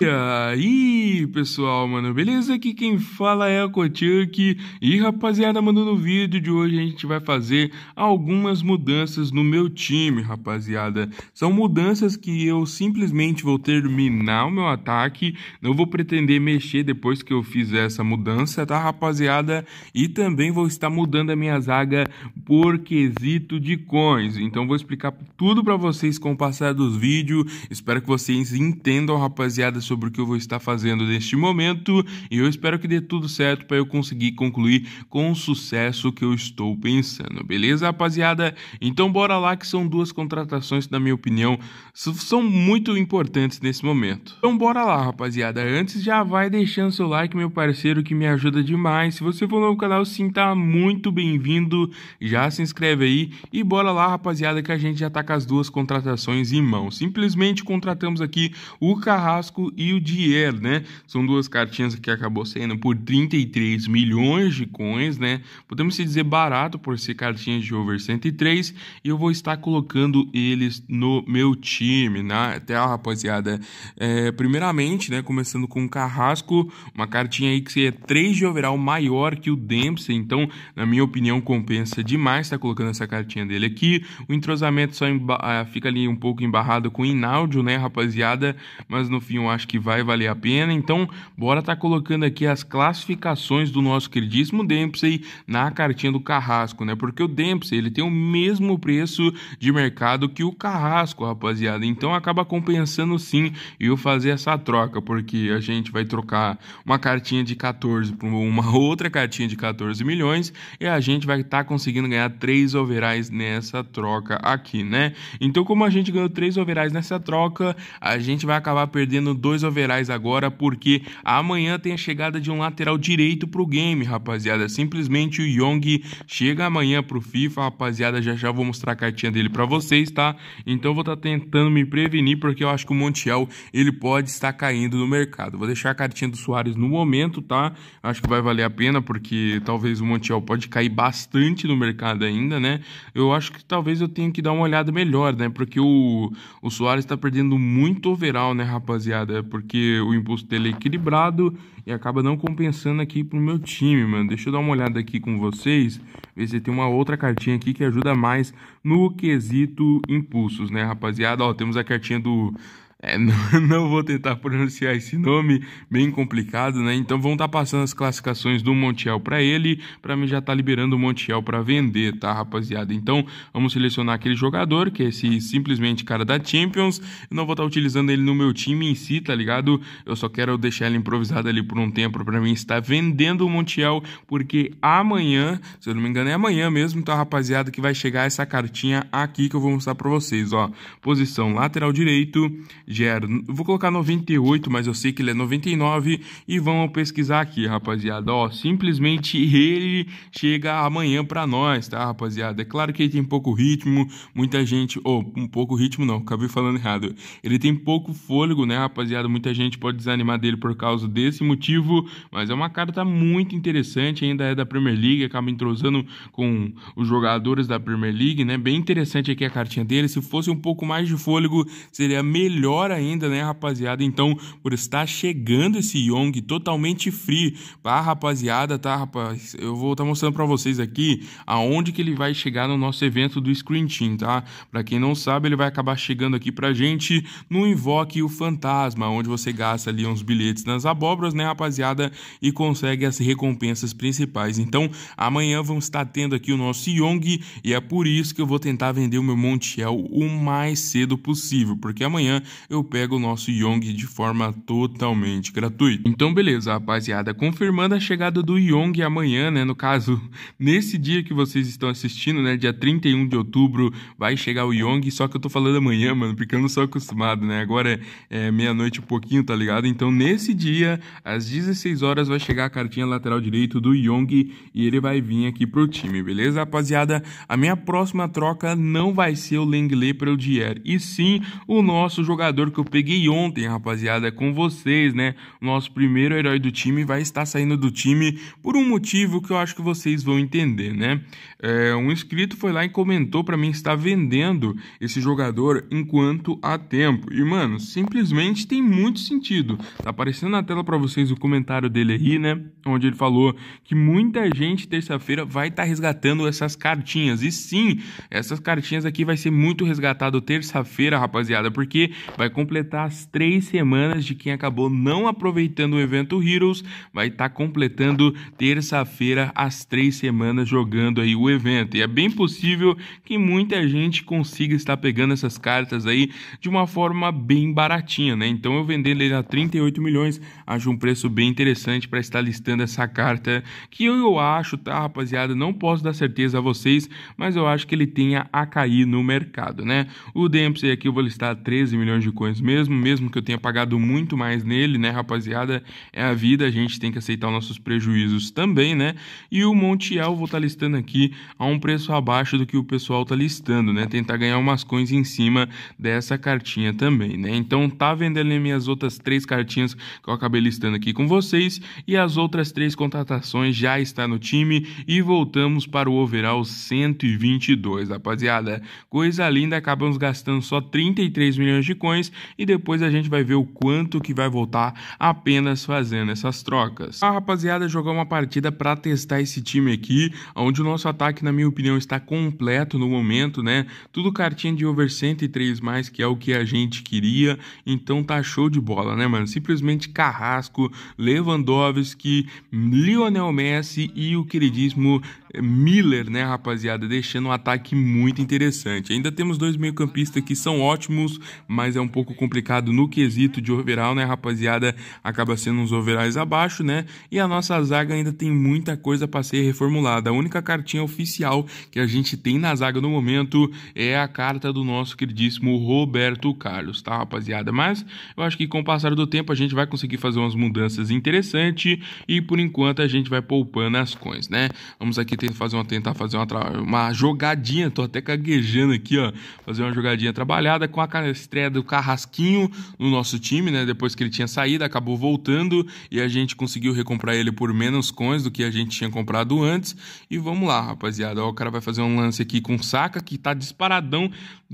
E aí? pessoal, mano, beleza? Aqui quem fala é a Kotiuk e rapaziada, mano, no vídeo de hoje a gente vai fazer algumas mudanças no meu time, rapaziada. São mudanças que eu simplesmente vou terminar o meu ataque, não vou pretender mexer depois que eu fizer essa mudança, tá, rapaziada? E também vou estar mudando a minha zaga por quesito de coins, então vou explicar tudo para vocês com o passar dos vídeos, espero que vocês entendam, rapaziada, sobre o que eu vou estar fazendo passando neste momento e eu espero que dê tudo certo para eu conseguir concluir com o sucesso que eu estou pensando, beleza, rapaziada? Então bora lá que são duas contratações que, na minha opinião, são muito importantes nesse momento. Então bora lá, rapaziada. Antes já vai deixando seu like, meu parceiro, que me ajuda demais. Se você for novo no canal, sim, tá muito bem-vindo. Já se inscreve aí e bora lá, rapaziada, que a gente já tá com as duas contratações em mão Simplesmente contratamos aqui o Carrasco e o Dier, né? São duas cartinhas que acabou saindo por 33 milhões de coins, né? Podemos se dizer barato por ser cartinhas de over 103 e eu vou estar colocando eles no meu time, né? Até a rapaziada, é, primeiramente, né, começando com o Carrasco, uma cartinha aí que é 3 de overall maior que o Dempsey, então, na minha opinião, compensa demais estar tá colocando essa cartinha dele aqui. O entrosamento só ah, fica ali um pouco embarrado com o Ináudio, né, rapaziada? Mas no fim eu acho que vai valer a pena, então, bora tá colocando aqui as classificações do nosso queridíssimo Dempsey na cartinha do Carrasco, né? Porque o Dempsey, ele tem o mesmo preço de mercado que o Carrasco, rapaziada. Então, acaba compensando sim eu fazer essa troca, porque a gente vai trocar uma cartinha de 14 por uma outra cartinha de 14 milhões e a gente vai estar tá conseguindo ganhar três overais nessa troca aqui, né? Então, como a gente ganhou três overais nessa troca, a gente vai acabar perdendo dois overais agora por porque amanhã tem a chegada de um lateral direito pro game, rapaziada. Simplesmente o Young chega amanhã pro FIFA, rapaziada. Já já vou mostrar a cartinha dele para vocês, tá? Então vou estar tá tentando me prevenir, porque eu acho que o Montiel ele pode estar caindo no mercado. Vou deixar a cartinha do Soares no momento, tá? Acho que vai valer a pena, porque talvez o Montiel pode cair bastante no mercado ainda, né? Eu acho que talvez eu tenha que dar uma olhada melhor, né? Porque o, o Soares tá perdendo muito overall, né, rapaziada? Porque o impulso ele é equilibrado e acaba não compensando aqui pro meu time, mano. Deixa eu dar uma olhada aqui com vocês, ver se tem uma outra cartinha aqui que ajuda mais no quesito impulsos, né, rapaziada? Ó, temos a cartinha do é, não, não, vou tentar pronunciar esse nome, bem complicado, né? Então vão estar tá passando as classificações do Montiel para ele, para mim já tá liberando o Montiel para vender, tá, rapaziada? Então vamos selecionar aquele jogador que é esse simplesmente cara da Champions. Eu não vou estar tá utilizando ele no meu time em si, tá ligado? Eu só quero deixar ele improvisado ali por um tempo para mim estar vendendo o Montiel, porque amanhã, se eu não me engano, é amanhã mesmo, tá, rapaziada, que vai chegar essa cartinha aqui que eu vou mostrar para vocês, ó. Posição lateral direito gera. Vou colocar 98, mas eu sei que ele é 99. E vamos pesquisar aqui, rapaziada. Ó, simplesmente ele chega amanhã pra nós, tá, rapaziada? É claro que ele tem pouco ritmo, muita gente. Ou, oh, um pouco ritmo não, acabei falando errado. Ele tem pouco fôlego, né, rapaziada? Muita gente pode desanimar dele por causa desse motivo. Mas é uma carta muito interessante, ainda é da Premier League, acaba entrosando com os jogadores da Premier League, né? Bem interessante aqui a cartinha dele. Se fosse um pouco mais de fôlego, seria melhor melhor ainda, né, rapaziada? Então, por estar chegando esse Yong totalmente free, a rapaziada, tá, rapaz? Eu vou estar tá mostrando para vocês aqui aonde que ele vai chegar no nosso evento do Screen Team, tá? Para quem não sabe, ele vai acabar chegando aqui pra gente no Invoque o Fantasma, onde você gasta ali uns bilhetes nas abóboras, né, rapaziada, e consegue as recompensas principais. Então, amanhã vamos estar tendo aqui o nosso Yong e é por isso que eu vou tentar vender o meu Montiel o mais cedo possível, porque amanhã eu pego o nosso Yong de forma totalmente gratuita. Então, beleza, rapaziada. Confirmando a chegada do Yong amanhã, né? No caso, nesse dia que vocês estão assistindo, né? Dia 31 de outubro, vai chegar o Yong. Só que eu tô falando amanhã, mano, porque eu não sou acostumado, né? Agora é, é meia-noite um pouquinho, tá ligado? Então, nesse dia, às 16 horas, vai chegar a cartinha lateral direito do Yong e ele vai vir aqui pro time, beleza, rapaziada? A minha próxima troca não vai ser o Lenglet pelo Dier, e sim o nosso jogador jogador que eu peguei ontem, rapaziada, é com vocês, né? Nosso primeiro herói do time vai estar saindo do time por um motivo que eu acho que vocês vão entender, né? É, um inscrito foi lá e comentou para mim estar vendendo esse jogador enquanto há tempo. E, mano, simplesmente tem muito sentido. Tá aparecendo na tela para vocês o comentário dele aí, né? Onde ele falou que muita gente terça-feira vai estar tá resgatando essas cartinhas. E sim, essas cartinhas aqui vai ser muito resgatado terça-feira, rapaziada, porque vai vai completar as três semanas de quem acabou não aproveitando o evento Heroes, vai estar tá completando terça-feira as três semanas jogando aí o evento. E é bem possível que muita gente consiga estar pegando essas cartas aí de uma forma bem baratinha, né? Então eu vendendo ele a 38 milhões, acho um preço bem interessante para estar listando essa carta que eu, eu acho, tá, rapaziada? Não posso dar certeza a vocês, mas eu acho que ele tenha a cair no mercado, né? O Dempsey aqui eu vou listar 13 milhões de coins mesmo, mesmo que eu tenha pagado muito mais nele, né, rapaziada? É a vida, a gente tem que aceitar nossos prejuízos também, né? E o Montiel vou estar tá listando aqui a um preço abaixo do que o pessoal tá listando, né? Tentar ganhar umas coins em cima dessa cartinha também, né? Então tá vendendo minhas outras três cartinhas que eu acabei listando aqui com vocês e as outras três contratações já está no time e voltamos para o overall 122, rapaziada. Coisa linda, acabamos gastando só 33 milhões de coins milhões e depois a gente vai ver o quanto que vai voltar apenas fazendo essas trocas. A ah, rapaziada jogou uma partida para testar esse time aqui, onde o nosso ataque, na minha opinião, está completo no momento, né? Tudo cartinha de over 103 mais, que é o que a gente queria, então tá show de bola, né, mano? Simplesmente Carrasco, Lewandowski, Lionel Messi e o queridíssimo Miller, né, rapaziada, deixando um ataque muito interessante. Ainda temos dois meio-campistas que são ótimos, mas é um pouco complicado no quesito de overall, né, rapaziada, acaba sendo uns overalls abaixo, né? E a nossa zaga ainda tem muita coisa para ser reformulada. A única cartinha oficial que a gente tem na zaga no momento é a carta do nosso queridíssimo Roberto Carlos, tá, rapaziada? Mas eu acho que com o passar do tempo a gente vai conseguir fazer umas mudanças interessantes e por enquanto a gente vai poupando as coins, né? Vamos aqui tenta fazer uma, tentar fazer uma, uma jogadinha, tô até gaguejando aqui, ó, fazer uma jogadinha trabalhada com a estreia do Carrasquinho no nosso time, né? Depois que ele tinha saído, acabou voltando e a gente conseguiu recomprar ele por menos coins do que a gente tinha comprado antes. E vamos lá, rapaziada. Ó, o cara vai fazer um lance aqui com o Saka, que tá disparadão,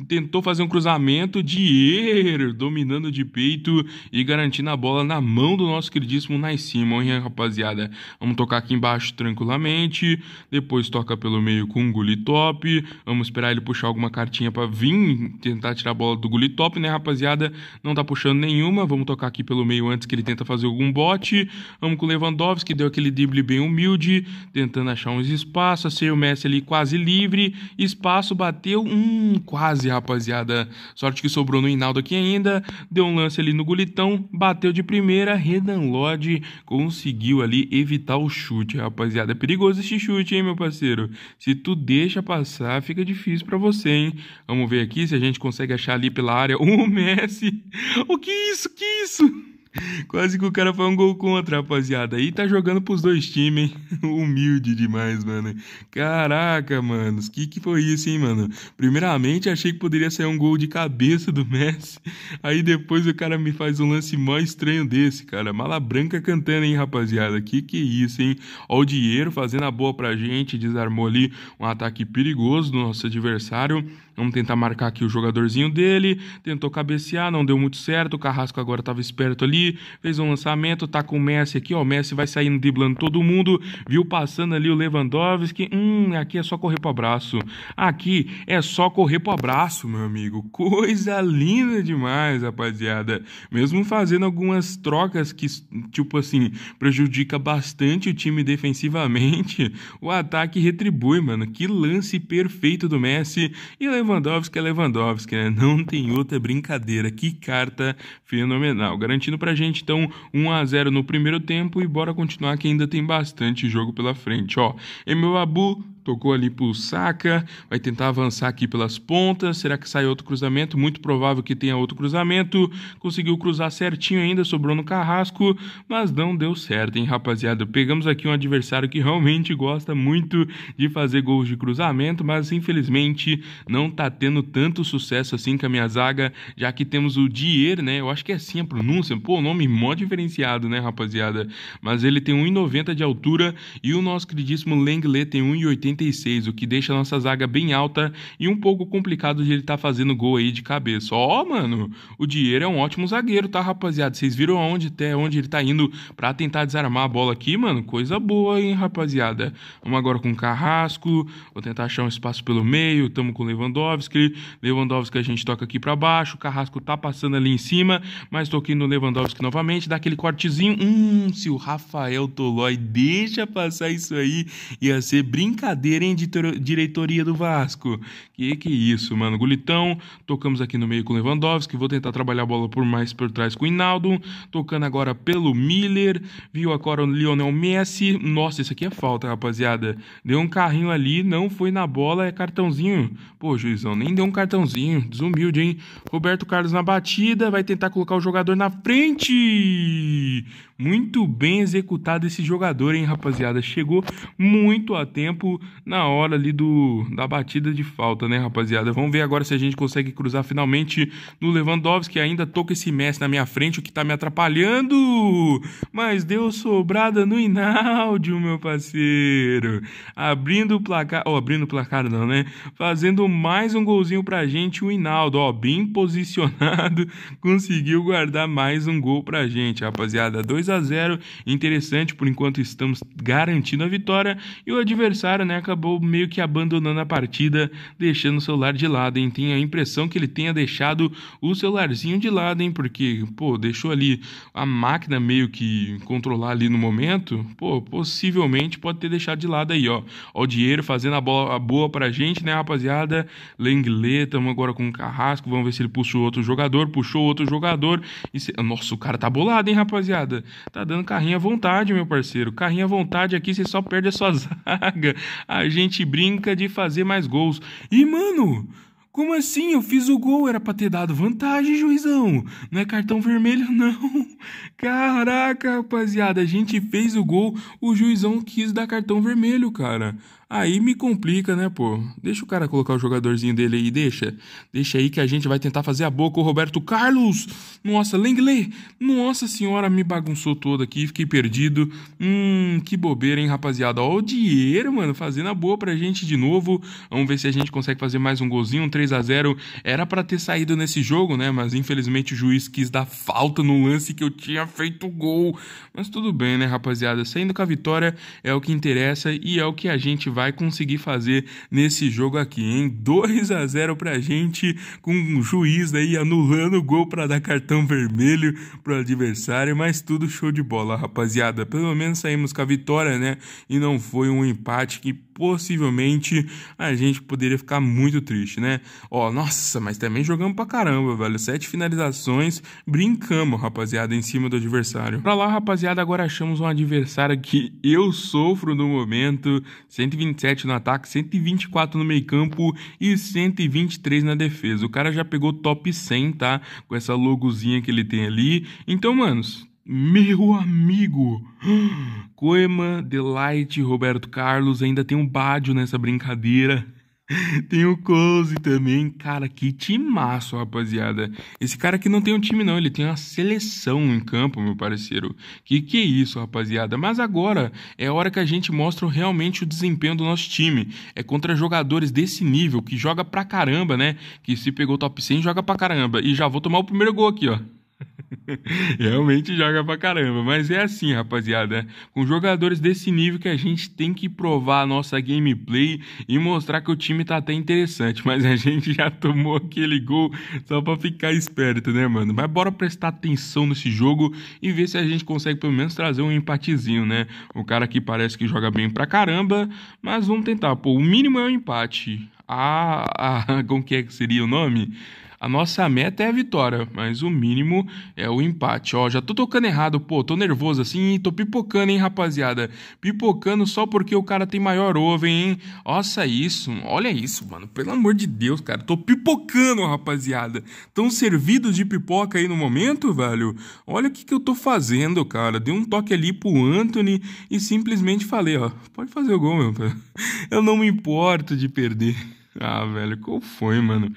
tentou fazer um cruzamento, erro, dominando de peito e garantindo a bola na mão do nosso queridíssimo Naisimo, hein, rapaziada? Vamos tocar aqui embaixo tranquilamente. Depois toca pelo meio com o Top. Vamos esperar ele puxar alguma cartinha para vir tentar tirar a bola do Top, né, rapaziada? Não tá puxando nenhuma. Vamos tocar aqui pelo meio antes que ele tenta fazer algum bote. Vamos com o Lewandowski, deu aquele drible bem humilde, tentando achar uns espaços. Achei o Messi ali quase livre. Espaço, bateu. Hum, quase, rapaziada. Sorte que sobrou no Hinaldo aqui ainda. Deu um lance ali no Gulitão, bateu de primeira. Redan Lodge conseguiu ali evitar o chute, rapaziada. É perigoso esse chute, hein? meu parceiro? Se tu deixa passar, fica difícil para você, hein? Vamos ver aqui se a gente consegue achar ali pela área o Messi. O que isso? Que é isso? Quase que o cara foi um gol contra, rapaziada. Aí tá jogando pros dois times, hein? Humilde demais, mano. Caraca, mano. Que que foi isso, hein, mano? Primeiramente, achei que poderia sair um gol de cabeça do Messi. Aí depois o cara me faz um lance mó estranho desse, cara. Mala branca cantando, hein, rapaziada. Que que isso, hein? Ó o Dinheiro fazendo a boa pra gente. Desarmou ali um ataque perigoso do nosso adversário. Vamos tentar marcar aqui o jogadorzinho dele. Tentou cabecear, não deu muito certo. O Carrasco agora estava esperto ali. Fez um lançamento, tá com o Messi aqui, ó. O Messi vai saindo driblando todo mundo. Viu passando ali o Lewandowski. Hum, aqui é só correr pro abraço. Aqui é só correr pro abraço, meu amigo. Coisa linda demais, rapaziada. Mesmo fazendo algumas trocas que, tipo assim, prejudica bastante o time defensivamente, o ataque retribui, mano. Que lance perfeito do Messi. E Lewandowski Lewandowski é Lewandowski, né? Não tem outra brincadeira. Que carta fenomenal. Garantindo pra gente, então, 1 a 0 no primeiro tempo e bora continuar que ainda tem bastante jogo pela frente, ó. Emil Abu tocou ali pro Saka, vai tentar avançar aqui pelas pontas, será que sai outro cruzamento? Muito provável que tenha outro cruzamento, conseguiu cruzar certinho ainda, sobrou no Carrasco, mas não deu certo, hein, rapaziada? Pegamos aqui um adversário que realmente gosta muito de fazer gols de cruzamento, mas infelizmente não tá tendo tanto sucesso assim com a minha zaga, já que temos o Dier, né, eu acho que é assim a pronúncia, pô, nome mó diferenciado, né, rapaziada? Mas ele tem 1,90 de altura e o nosso queridíssimo Lenglet tem 1,80 76, o que deixa a nossa zaga bem alta e um pouco complicado de ele estar tá fazendo gol aí de cabeça. Ó, oh, mano, o Dieiro é um ótimo zagueiro, tá, rapaziada? Vocês viram aonde até onde ele tá indo para tentar desarmar a bola aqui, mano? Coisa boa, hein, rapaziada? Vamos agora com o Carrasco, vou tentar achar um espaço pelo meio, tamo com o Lewandowski, Lewandowski a gente toca aqui para baixo, o Carrasco tá passando ali em cima, mas toquei no Lewandowski novamente, dá aquele cortezinho, hum, se o Rafael Tolói deixa passar isso aí, ia ser brincadeira cadeira diretoria do Vasco. Que que isso, mano? Gulitão, tocamos aqui no meio com o Lewandowski, vou tentar trabalhar a bola por mais por trás com o Hinaldo, tocando agora pelo Miller, viu agora o Lionel Messi. Nossa, isso aqui é falta, rapaziada. Deu um carrinho ali, não foi na bola, é cartãozinho. Pô, juizão, nem deu um cartãozinho. Desumilde, hein? Roberto Carlos na batida, vai tentar colocar o jogador na frente. Muito bem executado esse jogador, hein, rapaziada? Chegou muito a tempo na hora ali do, da batida de falta, né, rapaziada? Vamos ver agora se a gente consegue cruzar finalmente no Lewandowski. Ainda tô com esse Messi na minha frente, o que tá me atrapalhando. Mas deu sobrada no Inaldo meu parceiro. Abrindo o placar. Ó, oh, abrindo o placar não, né? Fazendo mais um golzinho pra gente, o Inaldo, ó, bem posicionado, conseguiu guardar mais um gol pra gente, rapaziada. Dois 2 a 0. Interessante, por enquanto estamos garantindo a vitória e o adversário, né, acabou meio que abandonando a partida, deixando o celular de lado, hein? Tem a impressão que ele tenha deixado o celularzinho de lado, hein? Porque, pô, deixou ali a máquina meio que controlar ali no momento, pô, possivelmente pode ter deixado de lado aí, ó. Ó o dinheiro fazendo a, bola, a boa pra gente, né, rapaziada? Lenglet, tamo agora com o Carrasco, vamos ver se ele puxou outro jogador, puxou outro jogador. E se... Nossa, o cara tá bolado, hein, rapaziada? Tá dando carrinho à vontade, meu parceiro. Carrinho à vontade aqui, você só perde a sua zaga. A gente brinca de fazer mais gols. E, mano, como assim? Eu fiz o gol, era pra ter dado vantagem, juizão. Não é cartão vermelho, não. Caraca, rapaziada, a gente fez o gol, o juizão quis dar cartão vermelho, cara. Aí me complica, né, pô? Deixa o cara colocar o jogadorzinho dele aí, deixa. Deixa aí que a gente vai tentar fazer a com o Roberto Carlos. Nossa, Lenglet. Nossa senhora, me bagunçou todo aqui, fiquei perdido. Hum, que bobeira, hein, rapaziada. Ó, o dinheiro, mano, fazendo a boa pra gente de novo. Vamos ver se a gente consegue fazer mais um golzinho, um 3 a 0 Era para ter saído nesse jogo, né, mas infelizmente o juiz quis dar falta no lance que eu tinha feito gol. Mas tudo bem, né, rapaziada? Saindo com a vitória é o que interessa e é o que a gente vai vai conseguir fazer nesse jogo aqui, hein? 2 a 0 pra gente, com o um juiz aí anulando o gol para dar cartão vermelho pro adversário, mas tudo show de bola, rapaziada. Pelo menos saímos com a vitória, né? E não foi um empate que possivelmente a gente poderia ficar muito triste, né? Ó, oh, nossa, mas também jogamos pra caramba, velho. Sete finalizações, brincamos, rapaziada, em cima do adversário. Pra lá, rapaziada, agora achamos um adversário que eu sofro no momento. 127 no ataque, 124 no meio campo e 123 na defesa. O cara já pegou top 100, tá? Com essa logozinha que ele tem ali. Então, manos, meu amigo... Coima, Delight, Roberto Carlos, ainda tem um Bádio nessa brincadeira. tem o Close também. Cara, que timaço, rapaziada. Esse cara aqui não tem um time, não. Ele tem uma seleção em campo, meu parceiro. Que que é isso, rapaziada? Mas agora é hora que a gente mostra realmente o desempenho do nosso time. É contra jogadores desse nível, que joga pra caramba, né? Que se pegou top 100, joga pra caramba. E já vou tomar o primeiro gol aqui, ó. Realmente joga pra caramba, mas é assim, rapaziada. Né? Com jogadores desse nível que a gente tem que provar a nossa gameplay e mostrar que o time tá até interessante. Mas a gente já tomou aquele gol só pra ficar esperto, né, mano? Mas bora prestar atenção nesse jogo e ver se a gente consegue pelo menos trazer um empatezinho, né? O cara que parece que joga bem pra caramba, mas vamos tentar. Pô, o mínimo é um empate. Ah, ah como que, é que seria o nome? A nossa meta é a vitória, mas o mínimo é o empate. Ó, já tô tocando errado, pô, tô nervoso assim tô pipocando, hein, rapaziada. Pipocando só porque o cara tem maior ovo hein. Nossa, isso, olha isso, mano. Pelo amor de Deus, cara, tô pipocando, rapaziada. Tão servidos de pipoca aí no momento, velho. Olha o que, que eu tô fazendo, cara. Dei um toque ali pro Anthony e simplesmente falei, ó, pode fazer o gol, meu. Eu não me importo de perder. Ah, velho, qual foi, mano?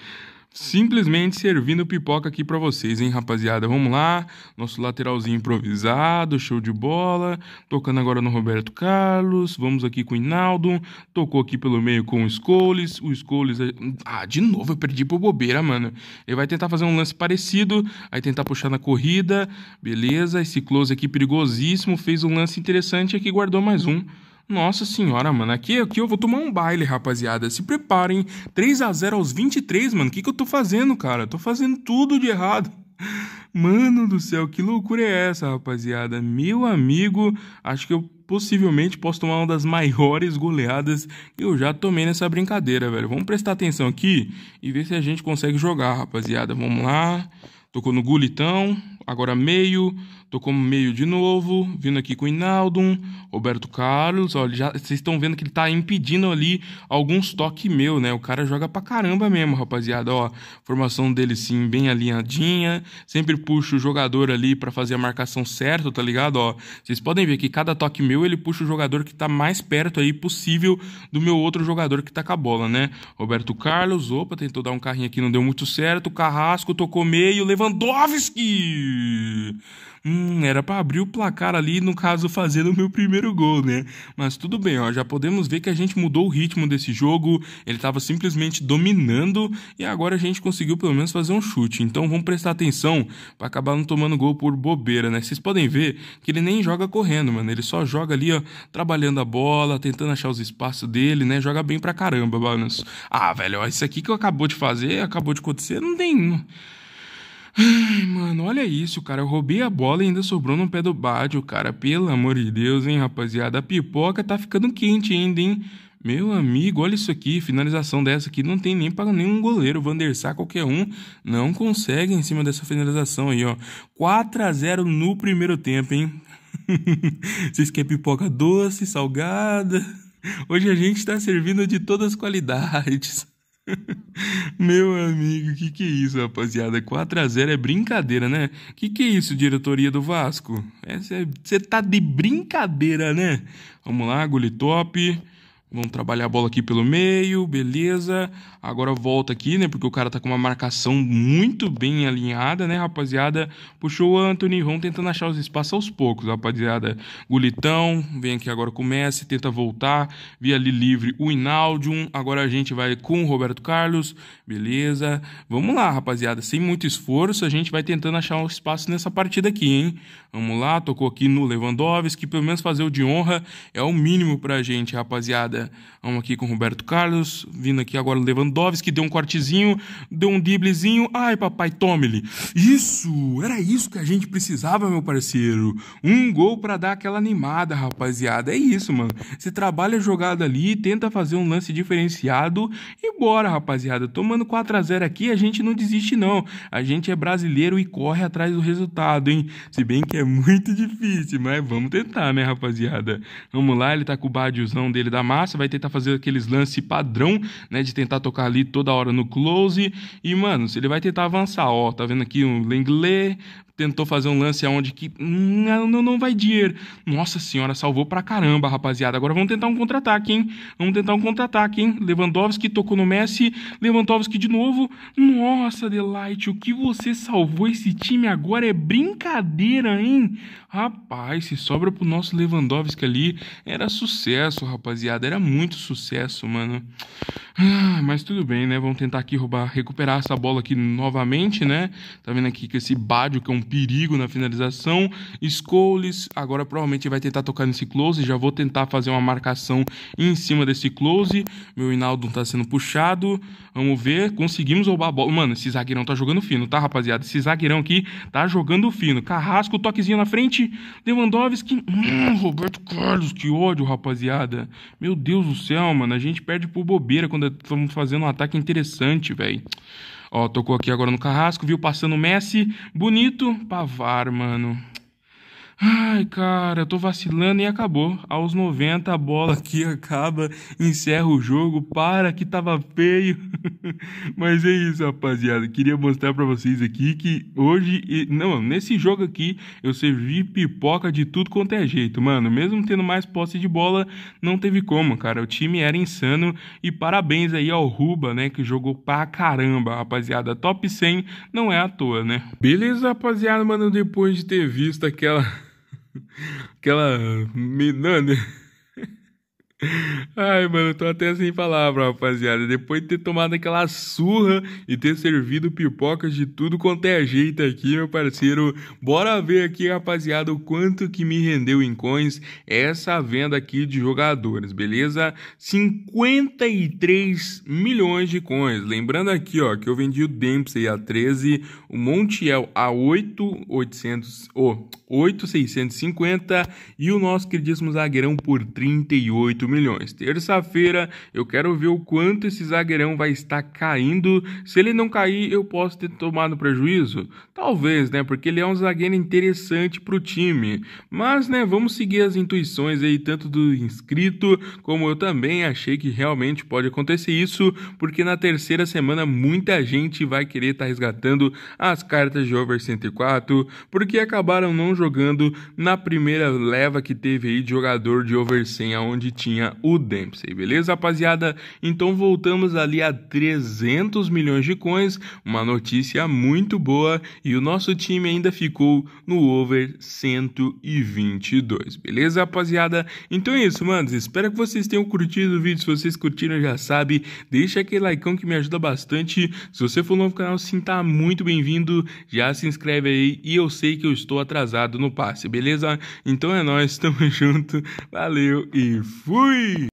simplesmente servindo pipoca aqui para vocês, hein, rapaziada? Vamos lá, nosso lateralzinho improvisado, show de bola, tocando agora no Roberto Carlos, vamos aqui com o Hinaldo, tocou aqui pelo meio com o Scholes, o Scholes... Ah, ah de novo, eu perdi por bobeira, mano. Ele vai tentar fazer um lance parecido, aí tentar puxar na corrida, beleza, esse close aqui perigosíssimo, fez um lance interessante aqui, guardou mais um. Nossa senhora, mano. Aqui, aqui eu vou tomar um baile, rapaziada. Se preparem. 3 a 0 aos 23, mano. O que, que eu tô fazendo, cara? tô fazendo tudo de errado. Mano do céu, que loucura é essa, rapaziada? Meu amigo, acho que eu possivelmente posso tomar uma das maiores goleadas que eu já tomei nessa brincadeira, velho. Vamos prestar atenção aqui e ver se a gente consegue jogar, rapaziada. Vamos lá. Tocou no gulitão, agora meio, Tô como meio de novo, vindo aqui com o Inaldum, Roberto Carlos. Olha, já vocês estão vendo que ele tá impedindo ali alguns toques meu, né? O cara joga pra caramba mesmo, rapaziada. Ó, formação dele sim, bem alinhadinha. Sempre puxa o jogador ali para fazer a marcação certa, tá ligado? Ó, vocês podem ver que cada toque meu ele puxa o jogador que tá mais perto aí possível do meu outro jogador que tá com a bola, né? Roberto Carlos, opa, tentou dar um carrinho aqui, não deu muito certo. Carrasco tocou meio, Lewandowski. Hum, era para abrir o placar ali, no caso, fazendo o meu primeiro gol, né? Mas tudo bem, ó, já podemos ver que a gente mudou o ritmo desse jogo, ele estava simplesmente dominando e agora a gente conseguiu pelo menos fazer um chute. Então vamos prestar atenção para acabar não tomando gol por bobeira, né? Vocês podem ver que ele nem joga correndo, mano, ele só joga ali, ó, trabalhando a bola, tentando achar os espaços dele, né? Joga bem pra caramba, balanço. Ah, velho, ó, isso aqui que eu acabou de fazer, acabou de acontecer, não tem Ai, mano, olha isso, cara. Eu roubei a bola e ainda sobrou no pé do Badio, cara. Pelo amor de Deus, hein, rapaziada. A pipoca tá ficando quente ainda, hein? Meu amigo, olha isso aqui. Finalização dessa aqui não tem nem para nenhum goleiro. Vandersá, qualquer um, não consegue em cima dessa finalização aí, ó. 4 a 0 no primeiro tempo, hein? Vocês querem pipoca doce, salgada? Hoje a gente tá servindo de todas as qualidades. Meu amigo, que que é isso, rapaziada? 4 a 0 é brincadeira, né? Que que é isso, diretoria do Vasco? Você é, tá de brincadeira, né? Vamos lá, top Vamos trabalhar a bola aqui pelo meio, beleza. Agora volta aqui, né? Porque o cara tá com uma marcação muito bem alinhada, né, rapaziada? Puxou o Anthony, vão tentando achar os espaços aos poucos, rapaziada. Gulitão, vem aqui agora com o Messi, tenta voltar. Via ali livre o Inaldium. Agora a gente vai com o Roberto Carlos, beleza. Vamos lá, rapaziada. Sem muito esforço, a gente vai tentando achar um espaço nessa partida aqui, hein? Vamos lá, tocou aqui no Lewandowski, pelo menos fazer o de honra é o mínimo pra gente, rapaziada. Vamos aqui com o Roberto Carlos, vindo aqui agora o Lewandowski, deu um cortezinho, deu um driblezinho. Ai, papai, tome-lhe. Isso, era isso que a gente precisava, meu parceiro. Um gol para dar aquela animada, rapaziada. É isso, mano. Você trabalha a jogada ali, tenta fazer um lance diferenciado e bora, rapaziada. Tomando 4 a 0 aqui, a gente não desiste não. A gente é brasileiro e corre atrás do resultado, hein? Se bem que é muito difícil, mas vamos tentar, né, rapaziada? Vamos lá, ele tá com o badiozão dele da massa vai tentar fazer aqueles lance padrão, né, de tentar tocar ali toda hora no close, e, mano, ele vai tentar avançar, ó, tá vendo aqui um Lenglet, tentou fazer um lance aonde que hum, não, não, não vai dinheiro. Nossa senhora, salvou pra caramba, rapaziada. Agora vamos tentar um contra-ataque, hein? Vamos tentar um contra-ataque, hein? Lewandowski tocou no Messi, Lewandowski de novo. Nossa, Delight, o que você salvou esse time agora é brincadeira, hein? Rapaz, se sobra pro nosso Lewandowski ali, era sucesso, rapaziada, era muito sucesso, mano. Ah, mas tudo bem, né? Vamos tentar aqui roubar, recuperar essa bola aqui novamente, né? Tá vendo aqui que esse Bádio, que é um perigo na finalização. Scholes agora provavelmente vai tentar tocar nesse close. Já vou tentar fazer uma marcação em cima desse close. Meu Hinaldo tá sendo puxado. Vamos ver. Conseguimos roubar a bola. Mano, esse zagueirão tá jogando fino, tá, rapaziada? Esse zagueirão aqui tá jogando fino. Carrasco, toquezinho na frente. Lewandowski. Hum, Roberto Carlos, que ódio, rapaziada. Meu Deus do céu, mano. A gente perde por bobeira quando estamos fazendo um ataque interessante, velho. Ó, tocou aqui agora no Carrasco, viu passando o Messi. Bonito. Pavar, mano. Ai, cara, tô vacilando e acabou. Aos 90 a bola aqui acaba, encerra o jogo, para que tava feio. Mas é isso, rapaziada. Queria mostrar para vocês aqui que hoje, não, nesse jogo aqui, eu servi pipoca de tudo quanto é jeito, mano. Mesmo tendo mais posse de bola, não teve como, cara. O time era insano e parabéns aí ao Ruba, né, que jogou pra caramba, rapaziada. Top 100 não é à toa, né? Beleza, rapaziada, mano, depois de ter visto aquela Aquela. Me Ai, mano, eu tô até sem palavra, rapaziada. Depois de ter tomado aquela surra e ter servido pipocas de tudo quanto é jeito aqui, meu parceiro, bora ver aqui, rapaziada, o quanto que me rendeu em coins essa venda aqui de jogadores, beleza? 53 milhões de coins. Lembrando aqui, ó, que eu vendi o Dempsey a 13, o Montiel a 8, oh, 8,650 e o nosso queridíssimo zagueirão por 38 milhões. Terça-feira eu quero ver o quanto esse zagueirão vai estar caindo. Se ele não cair, eu posso ter tomado prejuízo? Talvez, né? Porque ele é um zagueiro interessante para o time. Mas, né, vamos seguir as intuições aí, tanto do inscrito como eu também achei que realmente pode acontecer isso, porque na terceira semana muita gente vai querer estar tá resgatando as cartas de over 104, porque acabaram não jogando na primeira leva que teve aí de jogador de over 100 aonde tinha tinha o Dempsey, beleza, rapaziada? Então voltamos ali a 300 milhões de coins, uma notícia muito boa, e o nosso time ainda ficou no over 122, beleza, rapaziada? Então é isso, manos, espero que vocês tenham curtido o vídeo, se vocês curtiram já sabe, deixa aquele likeão que me ajuda bastante, se você for novo no canal, sim, tá muito bem-vindo, já se inscreve aí, e eu sei que eu estou atrasado no passe, beleza? Então é nóis, tamo junto, valeu e fui! oui